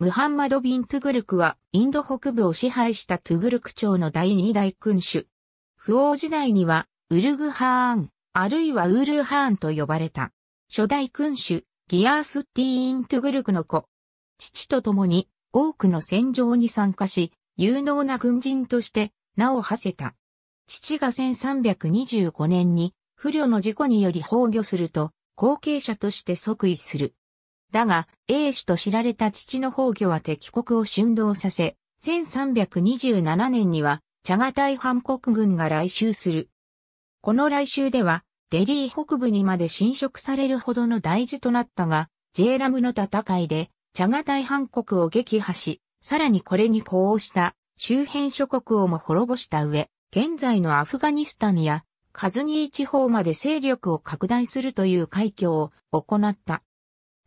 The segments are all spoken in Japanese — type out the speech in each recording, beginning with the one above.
ムハンマド・ビン・トゥグルクは、インド北部を支配したトゥグルク朝の第二代君主。不王時代には、ウルグハーン、あるいはウールハーンと呼ばれた。初代君主、ギアース・ティーン・トゥグルクの子。父と共に、多くの戦場に参加し、有能な軍人として名を馳せた。父が1325年に不慮の事故により崩御すると、後継者として即位する。だが、英主と知られた父の崩御は敵国を春動させ、1327年には、チャガタイ反国軍が来襲する。この来襲では、デリー北部にまで侵食されるほどの大事となったが、ジェーラムの戦いで、チャガタイ反国を撃破し、さらにこれに呼応した周辺諸国をも滅ぼした上、現在のアフガニスタンやカズニー地方まで勢力を拡大するという快挙を行った。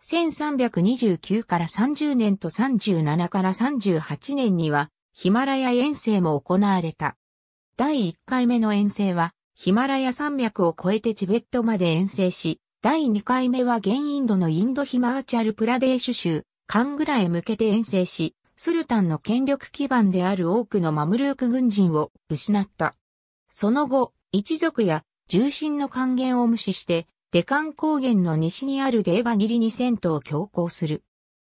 1329から30年と37から38年にはヒマラヤ遠征も行われた。第1回目の遠征はヒマラヤ山脈を越えてチベットまで遠征し、第2回目は現インドのインドヒマーチャルプラデーシュ州、カングラへ向けて遠征し、スルタンの権力基盤である多くのマムルーク軍人を失った。その後、一族や重心の還元を無視して、デカン高原の西にあるデーバギリに戦闘を強行する。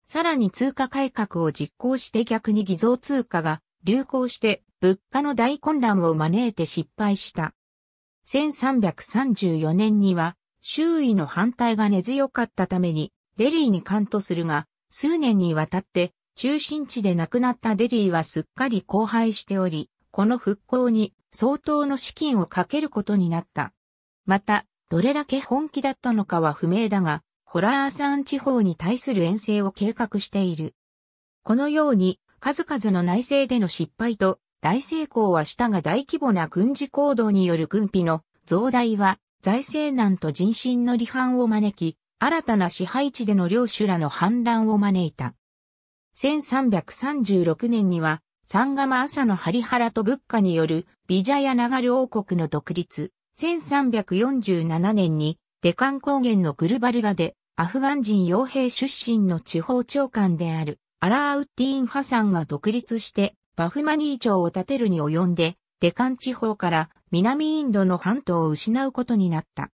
さらに通貨改革を実行して逆に偽造通貨が流行して物価の大混乱を招いて失敗した。1334年には周囲の反対が根強かったためにデリーに関とするが数年にわたって中心地で亡くなったデリーはすっかり荒廃しており、この復興に相当の資金をかけることになった。また、どれだけ本気だったのかは不明だが、ホラーサン地方に対する遠征を計画している。このように、数々の内政での失敗と大成功はしたが大規模な軍事行動による軍費の増大は財政難と人心の離反を招き、新たな支配地での領主らの反乱を招いた。1336年には、サンガマ朝のハリハラと仏家によるビジャヤナガル王国の独立、1347年にデカン高原のグルバルガでアフガン人傭兵出身の地方長官であるアラーウッディーン・ハサンが独立してバフマニー町を建てるに及んでデカン地方から南インドの半島を失うことになった。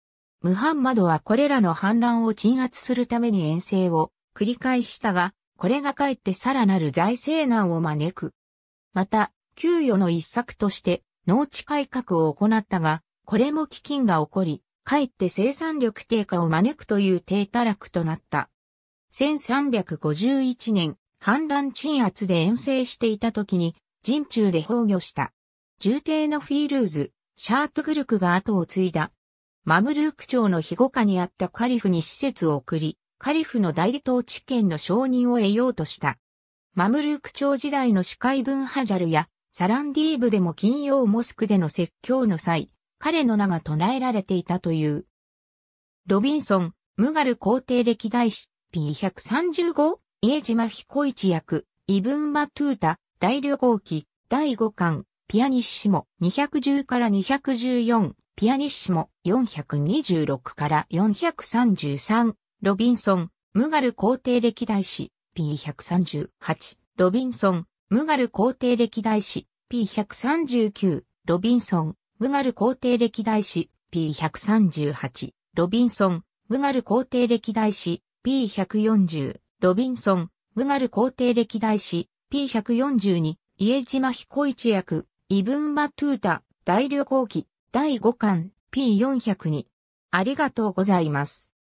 ムハンマドはこれらの反乱を鎮圧するために遠征を繰り返したが、これがかえってさらなる財政難を招く。また、給与の一策として農地改革を行ったが、これも飢饉が起こり、かえって生産力低下を招くという低たらくとなった。1351年、反乱鎮圧で遠征していた時に、陣中で崩御した。重帝のフィールーズ、シャートグルクが後を継いだ。マムルーク朝の庇護下にあったカリフに施設を送り、カリフの代理統治権の承認を得ようとした。マムルーク朝時代の司会文ハジャルやサランディーブでも金曜モスクでの説教の際、彼の名が唱えられていたという。ロビンソン、ムガル皇帝歴代史、P135、家島彦一役、イブンマトゥータ、大旅行記、第5巻、ピアニッシモ、210から214、ピアニッシモ、426から433、ロビンソン、ムガル皇帝歴代史、P138、ロビンソン、ムガル皇帝歴代史、P139、ロビンソン、ムガル皇帝歴代史 P138、ロビンソン、ムガル皇帝歴代史 P140、ロビンソン、ムガル皇帝歴代史 P142、家島彦一役、イブンマトゥータ、大旅行記、第5巻 P402。ありがとうございます。